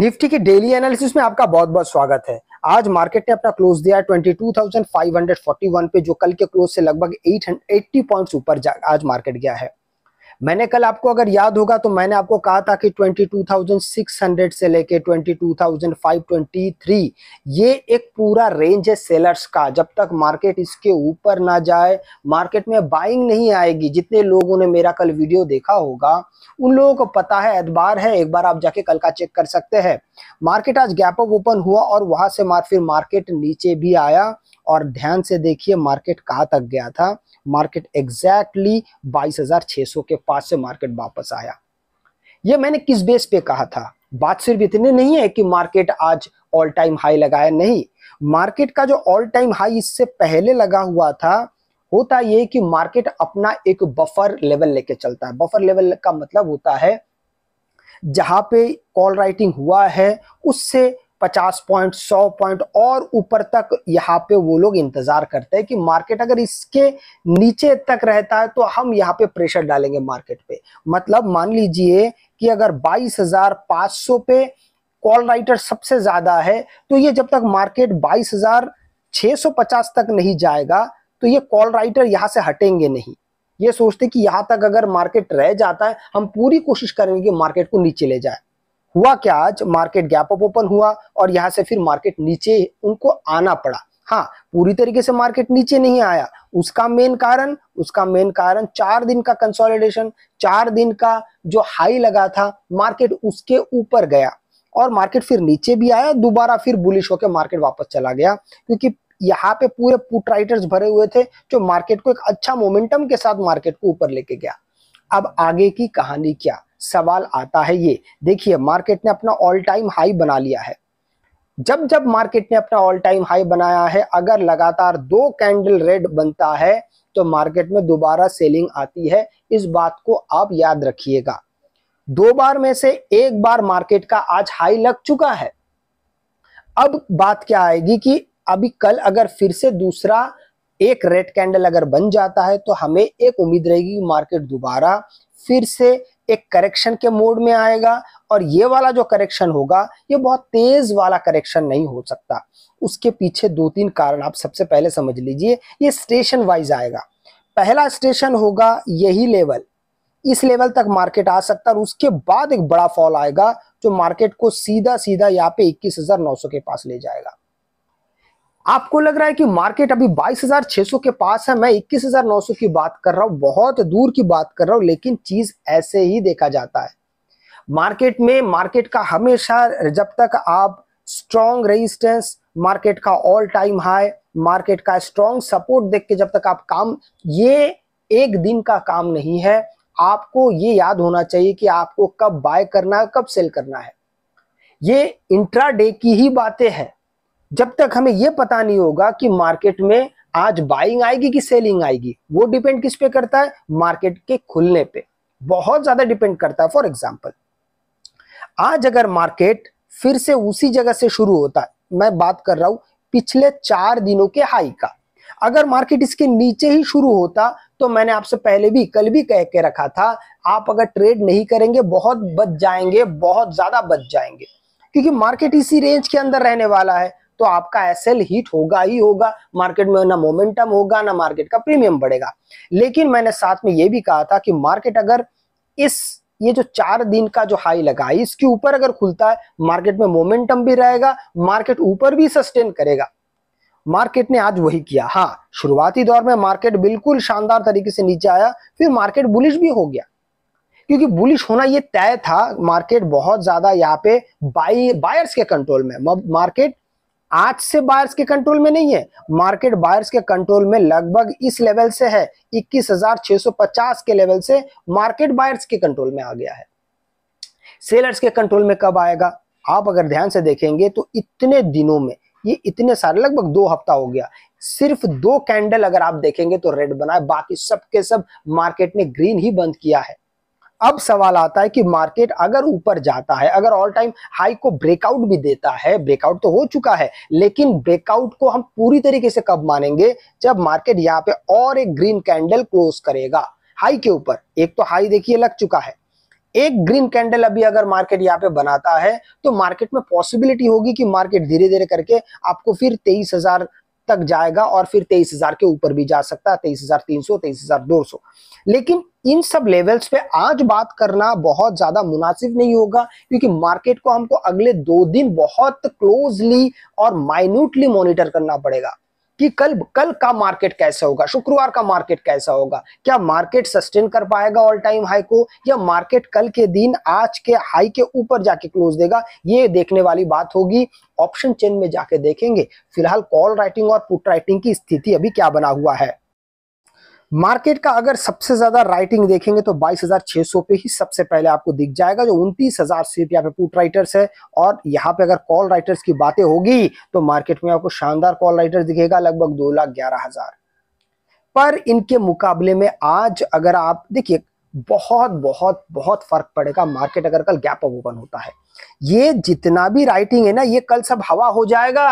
Nifty की daily analysis में आपका बहुत बहुत स्वागत है आज मार्केट ने अपना क्लोज दिया है 22,541 पे जो कल के क्लोज से लगभग 80 पॉइंट्स ऊपर आज मार्केट गया है मैंने कल आपको अगर याद होगा तो मैंने आपको कहा था कि 22,600 से लेके 22,523 ये एक पूरा रेंज है सेलर्स का जब तक मार्केट इसके ऊपर ना जाए मार्केट में बाइंग नहीं आएगी जितने लोगों ने मेरा कल वीडियो देखा होगा उन लोगों को पता है एतबार है एक बार आप जाके कल का चेक कर सकते हैं मार्केट आज गैप अप ओपन हुआ और वहां से मार फिर मार्केट नीचे भी आया और ध्यान से देखिए मार्केट कहाँ तक गया था मार्केट एग्जैक्टली बाईस के पास से मार्केट वापस आया ये मैंने किस बेस पे कहा था बात सिर्फ इतने नहीं है कि मार्केट आज ऑल टाइम हाई लगाया नहीं मार्केट का जो ऑल टाइम हाई इससे पहले लगा हुआ था होता ये कि मार्केट अपना एक बफर लेवल लेके चलता है बफर लेवल का मतलब होता है जहां पे कॉल राइटिंग हुआ है उससे पचास पॉइंट सौ पॉइंट और ऊपर तक यहाँ पे वो लोग इंतजार करते हैं कि मार्केट अगर इसके नीचे तक रहता है तो हम यहाँ पे प्रेशर डालेंगे मार्केट पे मतलब मान लीजिए कि अगर बाईस हजार पाँच सौ पे कॉल राइटर सबसे ज्यादा है तो ये जब तक मार्केट बाईस हजार छह सौ पचास तक नहीं जाएगा तो ये कॉल राइटर यहाँ से हटेंगे नहीं ये सोचते कि यहाँ तक अगर मार्केट रह जाता है हम पूरी कोशिश करेंगे कि मार्केट को नीचे ले जाए हुआ क्या आज मार्केट गैप अप ओपन हुआ और यहाँ से फिर मार्केट नीचे उनको आना पड़ा हाँ पूरी तरीके से मार्केट नीचे नहीं आया उसका मेन कारण उसका मेन कारण चार दिन का कंसोलिडेशन चार दिन का जो हाई लगा था मार्केट उसके ऊपर गया और मार्केट फिर नीचे भी आया दोबारा फिर बुलिश होकर मार्केट वापस चला गया क्योंकि यहाँ पे पूरे पुट राइटर्स भरे हुए थे जो मार्केट को एक अच्छा मोमेंटम के साथ मार्केट को ऊपर लेके गया अब आगे की कहानी क्या सवाल आता है ये देखिए मार्केट ने अपना ऑल टाइम हाई बना लिया है जब जब मार्केट ने अपना ऑल टाइम हाई बनाया है अगर लगातार दो कैंडल रेड बनता है तो मार्केट में दोबारा सेलिंग आती है इस बात को आप याद रखिएगा दो बार में से एक बार मार्केट का आज हाई लग चुका है अब बात क्या आएगी कि अभी कल अगर फिर से दूसरा एक रेड कैंडल अगर बन जाता है तो हमें एक उम्मीद रहेगी मार्केट दोबारा फिर से एक करेक्शन के मोड में आएगा और ये वाला जो करेक्शन होगा ये बहुत तेज वाला करेक्शन नहीं हो सकता उसके पीछे दो तीन कारण आप सबसे पहले समझ लीजिए ये स्टेशन वाइज आएगा पहला स्टेशन होगा यही लेवल इस लेवल तक मार्केट आ सकता है और उसके बाद एक बड़ा फॉल आएगा जो मार्केट को सीधा सीधा यहाँ पे 21,900 के पास ले जाएगा आपको लग रहा है कि मार्केट अभी 22,600 के पास है मैं 21,900 की बात कर रहा हूं बहुत दूर की बात कर रहा हूं लेकिन चीज ऐसे ही देखा जाता है मार्केट में मार्केट का हमेशा जब तक आप स्ट्रॉन्ग रेजिस्टेंस मार्केट का ऑल टाइम हाई मार्केट का स्ट्रॉन्ग सपोर्ट देख के जब तक आप काम ये एक दिन का काम नहीं है आपको ये याद होना चाहिए कि आपको कब बाय करना है कब सेल करना है ये इंट्राडे की ही बातें हैं जब तक हमें यह पता नहीं होगा कि मार्केट में आज बाइंग आएगी कि सेलिंग आएगी वो डिपेंड किस पे करता है मार्केट के खुलने पे बहुत ज्यादा डिपेंड करता है फॉर एग्जाम्पल आज अगर मार्केट फिर से उसी जगह से शुरू होता है मैं बात कर रहा हूं पिछले चार दिनों के हाई का अगर मार्केट इसके नीचे ही शुरू होता तो मैंने आपसे पहले भी कल भी कह के रखा था आप अगर ट्रेड नहीं करेंगे बहुत बच जाएंगे बहुत ज्यादा बच जाएंगे क्योंकि मार्केट इसी रेंज के अंदर रहने वाला है तो आपका एसएल हिट होगा ही होगा मार्केट में ना मोमेंटम होगा ना मार्केट का प्रीमियम बढ़ेगा लेकिन मैंने साथ में ये भी कहा था कि मार्केट अगर इस ये जो चार दिन का जो हाई लगा इसके ऊपर अगर खुलता है मार्केट में मोमेंटम भी रहेगा मार्केट ऊपर भी सस्टेन करेगा मार्केट ने आज वही किया हाँ शुरुआती दौर में मार्केट बिल्कुल शानदार तरीके से नीचे आया फिर मार्केट बुलिश भी हो गया क्योंकि बुलिश होना ये तय था मार्केट बहुत ज्यादा यहाँ पे बाई बायर्स के कंट्रोल में मार्केट आज से बायर्स के कंट्रोल में नहीं है मार्केट बायर्स के कंट्रोल में लगभग इस लेवल से है 21,650 के लेवल से मार्केट बायर्स के कंट्रोल में आ गया है सेलर्स के कंट्रोल में कब आएगा आप अगर ध्यान से देखेंगे तो इतने दिनों में ये इतने सारे लगभग दो हफ्ता हो गया सिर्फ दो कैंडल अगर आप देखेंगे तो रेड बना है बाकी सबके सब मार्केट ने ग्रीन ही बंद किया है अब सवाल आता है कि मार्केट अगर ऊपर जाता है अगर ऑल टाइम हाई को ब्रेकआउट भी देता है ब्रेकआउट तो हो चुका है लेकिन ब्रेकआउट को हम पूरी तरीके से कब मानेंगे जब मार्केट यहाँ पे और एक ग्रीन कैंडल क्लोज करेगा हाई के ऊपर एक तो हाई देखिए लग चुका है एक ग्रीन कैंडल अभी अगर मार्केट यहाँ पे बनाता है तो मार्केट में पॉसिबिलिटी होगी कि मार्केट धीरे धीरे करके आपको फिर तेईस हजार तक जाएगा और फिर तेईस हजार के ऊपर भी जा सकता है तेईस हजार तीन सौ तेईस हजार दो सौ लेकिन इन सब लेवल्स पे आज बात करना बहुत ज्यादा मुनासिब नहीं होगा क्योंकि मार्केट को हमको अगले दो दिन बहुत क्लोजली और माइन्यूटली मॉनिटर करना पड़ेगा कि कल कल का मार्केट कैसा होगा शुक्रवार का मार्केट कैसा होगा क्या मार्केट सस्टेन कर पाएगा ऑल टाइम हाई को या मार्केट कल के दिन आज के हाई के ऊपर जाके क्लोज देगा ये देखने वाली बात होगी ऑप्शन चेन में जाके देखेंगे फिलहाल कॉल राइटिंग और पुट राइटिंग की स्थिति अभी क्या बना हुआ है मार्केट का अगर सबसे ज्यादा राइटिंग देखेंगे तो 22,600 पे ही सबसे पहले आपको दिख जाएगा जो उनतीस हजार सीट यहाँ पे पुट राइटर्स है और यहाँ पे अगर कॉल राइटर्स की बातें होगी तो मार्केट में आपको शानदार कॉल राइटर्स दिखेगा लगभग दो लाख ग्यारह हजार पर इनके मुकाबले में आज अगर आप देखिए बहुत बहुत बहुत फर्क पड़ेगा मार्केट अगर कल गैप ओपन होता है ये जितना भी राइटिंग है ना ये कल सब हवा हो जाएगा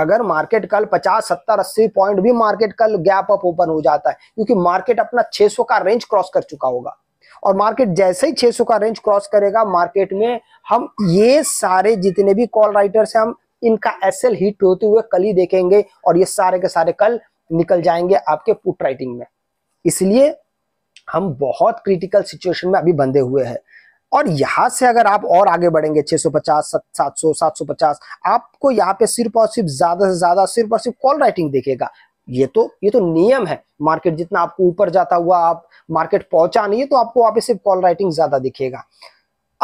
अगर मार्केट कल 50, 70, 80 पॉइंट भी मार्केट कल गैप अप ओपन हो जाता है क्योंकि मार्केट अपना 600 का रेंज क्रॉस कर चुका होगा और मार्केट जैसे ही 600 का रेंज क्रॉस करेगा मार्केट में हम ये सारे जितने भी कॉल राइटर्स हैं हम इनका एसएल हिट होते हुए कल ही देखेंगे और ये सारे के सारे कल निकल जाएंगे आपके पुट राइटिंग में इसलिए हम बहुत क्रिटिकल सिचुएशन में अभी बंधे हुए हैं और यहाँ से अगर आप और आगे बढ़ेंगे 650, सौ पचास आपको यहाँ पे सिर्फ और सिर्फ ज्यादा से ज्यादा सिर्फ और सिर्फ कॉल राइटिंग देखेगा ये तो ये तो नियम है मार्केट जितना आपको ऊपर जाता हुआ आप मार्केट पहुंचा नहीं है तो आपको वहां पे सिर्फ कॉल राइटिंग ज्यादा दिखेगा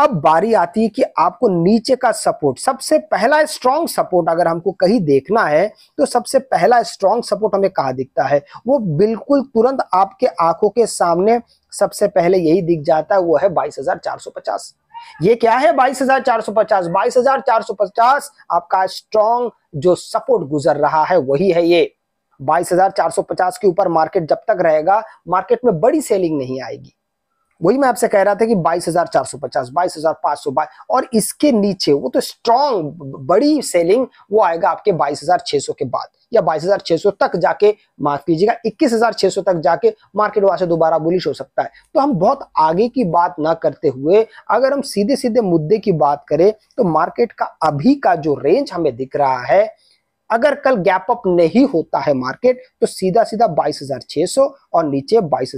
अब बारी आती है कि आपको नीचे का सपोर्ट सबसे पहला स्ट्रॉन्ग सपोर्ट अगर हमको कहीं देखना है तो सबसे पहला स्ट्रॉन्ग सपोर्ट हमें कहा दिखता है वो बिल्कुल तुरंत आपके आंखों के सामने सबसे पहले यही दिख जाता है वो है बाईस हजार चार सौ पचास ये क्या है 22,450 22,450 आपका स्ट्रॉन्ग जो सपोर्ट गुजर रहा है वही है ये 22,450 के ऊपर मार्केट जब तक रहेगा मार्केट में बड़ी सेलिंग नहीं आएगी वही मैं आपसे कह रहा था कि 22,450, 22,500 और इसके नीचे वो तो स्ट्रॉन्ग बड़ी सेलिंग वो आएगा आपके 22,600 के बाद या 22,600 तक जाके माफ कीजिएगा 21,600 तक जाके मार्केट वहां से दोबारा बुलिश हो सकता है तो हम बहुत आगे की बात ना करते हुए अगर हम सीधे सीधे मुद्दे की बात करें तो मार्केट का अभी का जो रेंज हमें दिख रहा है अगर कल गैप अप नहीं होता है मार्केट तो सीधा सीधा बाईस और नीचे बाईस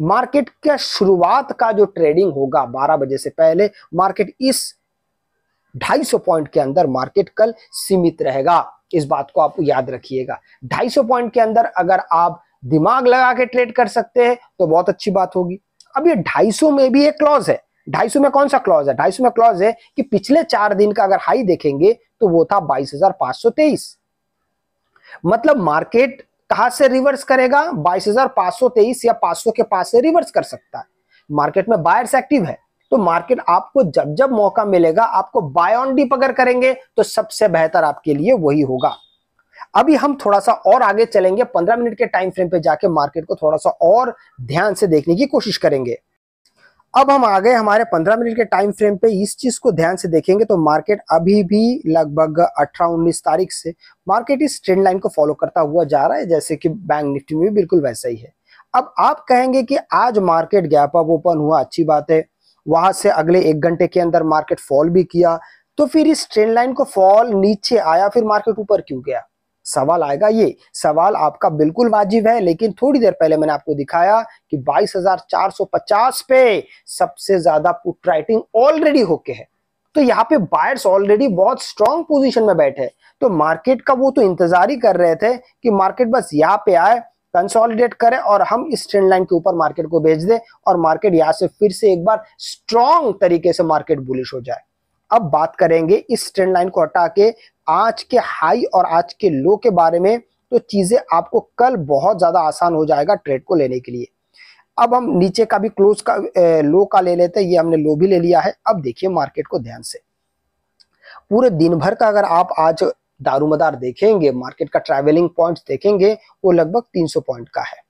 मार्केट के शुरुआत का जो ट्रेडिंग होगा 12 बजे से पहले मार्केट इस 250 पॉइंट के अंदर मार्केट कल सीमित रहेगा इस बात को आप याद रखिएगा 250 पॉइंट के अंदर अगर आप दिमाग लगा के ट्रेड कर सकते हैं तो बहुत अच्छी बात होगी अब ये 250 में भी एक क्लॉज है 250 में कौन सा क्लॉज है 250 में क्लॉज है कि पिछले चार दिन का अगर हाई देखेंगे तो वो था बाईस मतलब मार्केट कहा से रिवर्स करेगा बाईस या पांच के पास से रिवर्स कर सकता है मार्केट में बायर्स एक्टिव है तो मार्केट आपको जब जब मौका मिलेगा आपको बाय ऑन डीप अगर करेंगे तो सबसे बेहतर आपके लिए वही होगा अभी हम थोड़ा सा और आगे चलेंगे पंद्रह मिनट के टाइम फ्रेम पे जाके मार्केट को थोड़ा सा और ध्यान से देखने की कोशिश करेंगे अब हम आ गए हमारे 15 मिनट के टाइम फ्रेम पे इस चीज को ध्यान से देखेंगे तो मार्केट अभी भी लगभग 18 उन्नीस तारीख से मार्केट इस ट्रेंड लाइन को फॉलो करता हुआ जा रहा है जैसे कि बैंक निफ्टी में भी बिल्कुल वैसा ही है अब आप कहेंगे कि आज मार्केट गैप अप ओपन हुआ अच्छी बात है वहां से अगले एक घंटे के अंदर मार्केट फॉल भी किया तो फिर इस ट्रेंड लाइन को फॉल नीचे आया फिर मार्केट ऊपर क्यों गया सवाल आएगा ये सवाल आपका बिल्कुल वाजिब है लेकिन थोड़ी देर पहले मैंने आपको दिखाया कि 22,450 पे सबसे ज्यादा पुट राइटिंग ऑलरेडी होके है तो यहाँ पे बायर्स ऑलरेडी बहुत स्ट्रांग पोजीशन में बैठे तो मार्केट का वो तो इंतजार ही कर रहे थे कि मार्केट बस यहाँ पे आए कंसोलिडेट करें और हम इस ट्रेंड लाइन के ऊपर मार्केट को भेज दे और मार्केट यहाँ से फिर से एक बार स्ट्रांग तरीके से मार्केट बुलिश हो जाए अब बात करेंगे इस ट्रेंड लाइन को हटा के आज के हाई और आज के लो के बारे में तो चीज़ें आपको कल बहुत ज़्यादा आसान हो जाएगा ट्रेड को लेने के लिए अब हम नीचे का भी क्लोज का ए, लो का ले लेते हैं ये हमने लो भी ले लिया है अब देखिए मार्केट को ध्यान से पूरे दिन भर का अगर आप आज दारूमदार देखेंगे मार्केट का ट्रैवलिंग पॉइंट देखेंगे वो लगभग 300 पॉइंट का है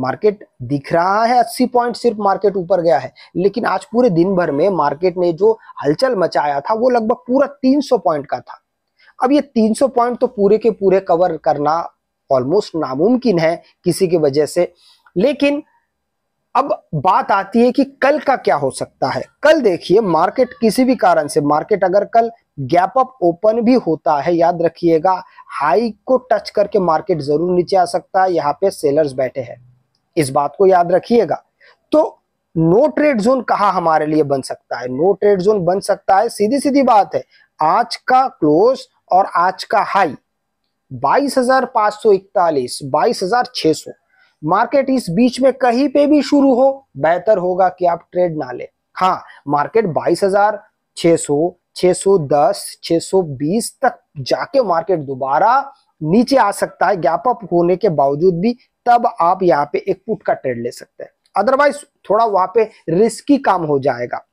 मार्केट दिख रहा है 80 पॉइंट सिर्फ मार्केट ऊपर गया है लेकिन आज पूरे दिन भर में मार्केट ने जो हलचल मचाया था वो लगभग पूरा 300 पॉइंट का था अब ये 300 पॉइंट तो पूरे के पूरे कवर करना ऑलमोस्ट नामुमकिन है किसी की वजह से लेकिन अब बात आती है कि कल का क्या हो सकता है कल देखिए मार्केट किसी भी कारण से मार्केट अगर कल गैप अप ओपन भी होता है याद रखिएगा हाई को टच करके मार्केट जरूर नीचे आ सकता है यहाँ पे सेलर्स बैठे हैं इस बात को याद रखिएगा तो नो ट्रेड जोन कहा हमारे लिए बन सकता है नो ट्रेड जोन बन सकता है सीधी सीधी बात है आज का क्लोज और आज का हाई बाईस हजार पांच सौ इकतालीस बाईस हजार सौ मार्केट इस बीच में कहीं पे भी शुरू हो बेहतर होगा कि आप ट्रेड ना ले हाँ मार्केट 22,600, 610, 620 बीस तक जाके मार्केट दोबारा नीचे आ सकता है गैप अप होने के बावजूद भी तब आप यहाँ पे एक पुट का ट्रेड ले सकते हैं अदरवाइज थोड़ा वहां पे रिस्की काम हो जाएगा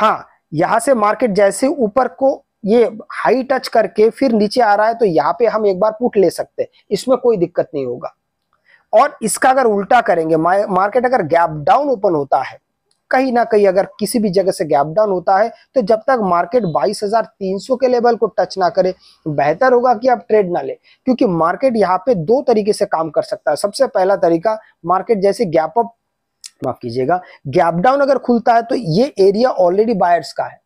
हाँ यहां से मार्केट जैसे ऊपर को ये हाई टच करके फिर नीचे आ रहा है तो यहाँ पे हम एक बार पुट ले सकते हैं इसमें कोई दिक्कत नहीं होगा और इसका अगर उल्टा करेंगे मार्केट अगर गैप डाउन ओपन होता है कहीं ना कहीं अगर किसी भी जगह से गैप डाउन होता है तो जब तक मार्केट 22,300 के लेवल को टच ना करे बेहतर होगा कि आप ट्रेड ना ले क्योंकि मार्केट यहाँ पे दो तरीके से काम कर सकता है सबसे पहला तरीका मार्केट जैसे गैप अप माफ कीजिएगा गैप डाउन अगर खुलता है तो ये एरिया ऑलरेडी बायर्स का है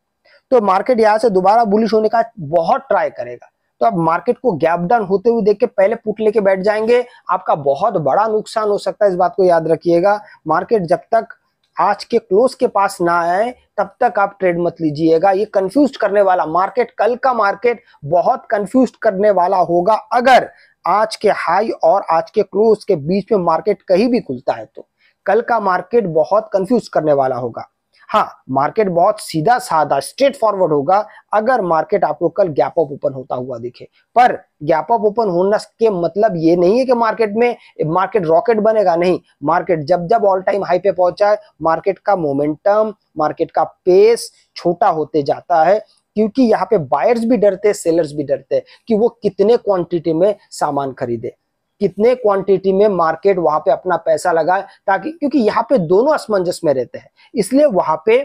तो मार्केट यहाँ से दोबारा बुलिश होने का बहुत ट्राई करेगा तो आप मार्केट को गैप डाउन होते हुए देख के पहले पुट लेके बैठ जाएंगे आपका बहुत बड़ा नुकसान हो सकता है इस बात को याद रखिएगा मार्केट जब तक आज के क्लोज के पास ना आए तब तक आप ट्रेड मत लीजिएगा ये कंफ्यूज करने वाला मार्केट कल का मार्केट बहुत कंफ्यूज करने वाला होगा अगर आज के हाई और आज के क्लोज के बीच में मार्केट कहीं भी खुलता है तो कल का मार्केट बहुत कंफ्यूज करने वाला होगा हाँ मार्केट बहुत सीधा साधा स्ट्रेट फॉरवर्ड होगा अगर मार्केट आपको कल गैप ऑफ ओपन होता हुआ दिखे पर गैप ऑफ ओपन होना के मतलब ये नहीं है कि मार्केट में मार्केट रॉकेट बनेगा नहीं मार्केट जब जब ऑल टाइम हाई पे पहुंचा है मार्केट का मोमेंटम मार्केट का पेस छोटा होते जाता है क्योंकि यहाँ पे बायर्स भी डरते सेलर्स भी डरते हैं कि वो कितने क्वांटिटी में सामान खरीदे कितने क्वांटिटी में मार्केट वहां पे अपना पैसा लगाए ताकि क्योंकि यहाँ पे दोनों असमंजस में रहते हैं इसलिए वहां पे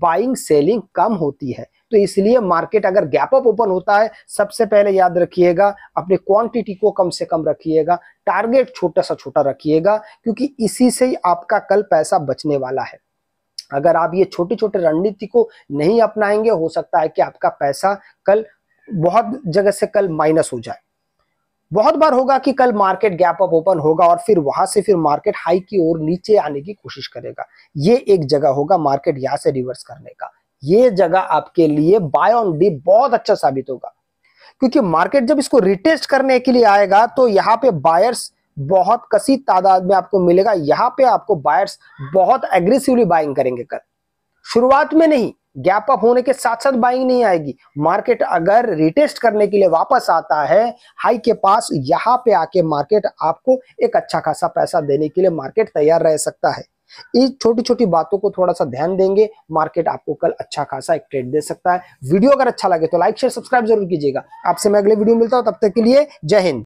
बाइंग सेलिंग कम होती है तो इसलिए मार्केट अगर गैप अप ओपन होता है सबसे पहले याद रखिएगा अपने क्वांटिटी को कम से कम रखिएगा टारगेट छोटा सा छोटा रखिएगा क्योंकि इसी से ही आपका कल पैसा बचने वाला है अगर आप ये छोटे छोटे रणनीति को नहीं अपनाएंगे हो सकता है कि आपका पैसा कल बहुत जगह से कल माइनस हो जाए बहुत बार होगा कि कल मार्केट गैप अप ओपन होगा और फिर वहां से फिर मार्केट हाई की ओर नीचे आने की कोशिश करेगा ये एक जगह होगा मार्केट यहां से रिवर्स करने का ये जगह आपके लिए बाय ऑन डी बहुत अच्छा साबित होगा क्योंकि मार्केट जब इसको रिटेस्ट करने के लिए आएगा तो यहाँ पे बायर्स बहुत कसी तादाद में आपको मिलेगा यहाँ पे आपको बायर्स बहुत एग्रेसिवली बाइंग करेंगे कल शुरुआत में नहीं गैप अप होने के साथ साथ बाइंग नहीं आएगी मार्केट अगर रिटेस्ट करने के लिए वापस आता है हाई के पास यहाँ पे आके मार्केट आपको एक अच्छा खासा पैसा देने के लिए मार्केट तैयार रह सकता है इस छोटी छोटी बातों को थोड़ा सा ध्यान देंगे मार्केट आपको कल अच्छा खासा एक ट्रेड दे सकता है वीडियो अगर अच्छा लगे तो लाइक शेयर सब्सक्राइब जरूर कीजिएगा आपसे मैं अगले वीडियो मिलता हूं तब तक के लिए जय हिंद